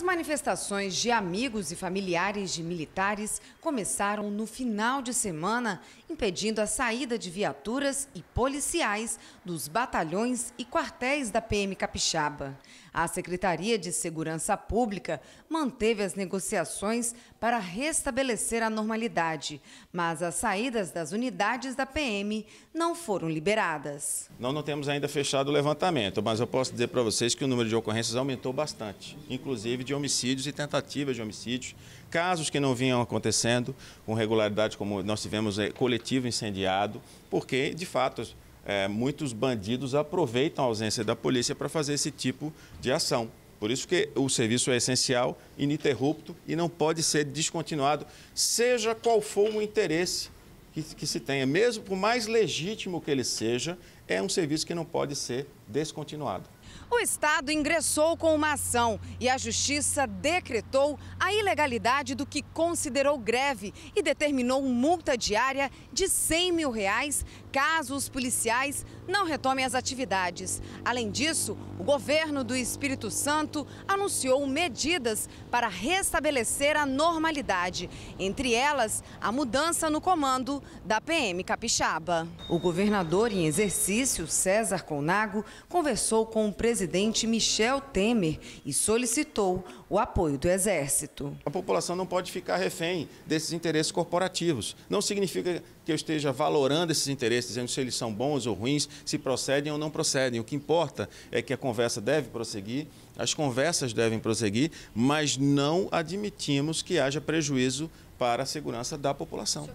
As manifestações de amigos e familiares de militares começaram no final de semana, impedindo a saída de viaturas e policiais dos batalhões e quartéis da PM Capixaba. A Secretaria de Segurança Pública manteve as negociações para restabelecer a normalidade, mas as saídas das unidades da PM não foram liberadas. Nós não temos ainda fechado o levantamento, mas eu posso dizer para vocês que o número de ocorrências aumentou bastante, inclusive de de homicídios e tentativas de homicídios, casos que não vinham acontecendo com regularidade, como nós tivemos é, coletivo incendiado, porque, de fato, é, muitos bandidos aproveitam a ausência da polícia para fazer esse tipo de ação. Por isso que o serviço é essencial, ininterrupto e não pode ser descontinuado, seja qual for o interesse que, que se tenha. Mesmo por mais legítimo que ele seja, é um serviço que não pode ser descontinuado. O Estado ingressou com uma ação e a Justiça decretou a ilegalidade do que considerou greve e determinou multa diária de 100 mil reais caso os policiais não retomem as atividades. Além disso, o governo do Espírito Santo anunciou medidas para restabelecer a normalidade, entre elas a mudança no comando da PM Capixaba. O governador em exercício Maurício César Conago conversou com o presidente Michel Temer e solicitou o apoio do Exército. A população não pode ficar refém desses interesses corporativos. Não significa que eu esteja valorando esses interesses, dizendo se eles são bons ou ruins, se procedem ou não procedem. O que importa é que a conversa deve prosseguir, as conversas devem prosseguir, mas não admitimos que haja prejuízo para a segurança da população.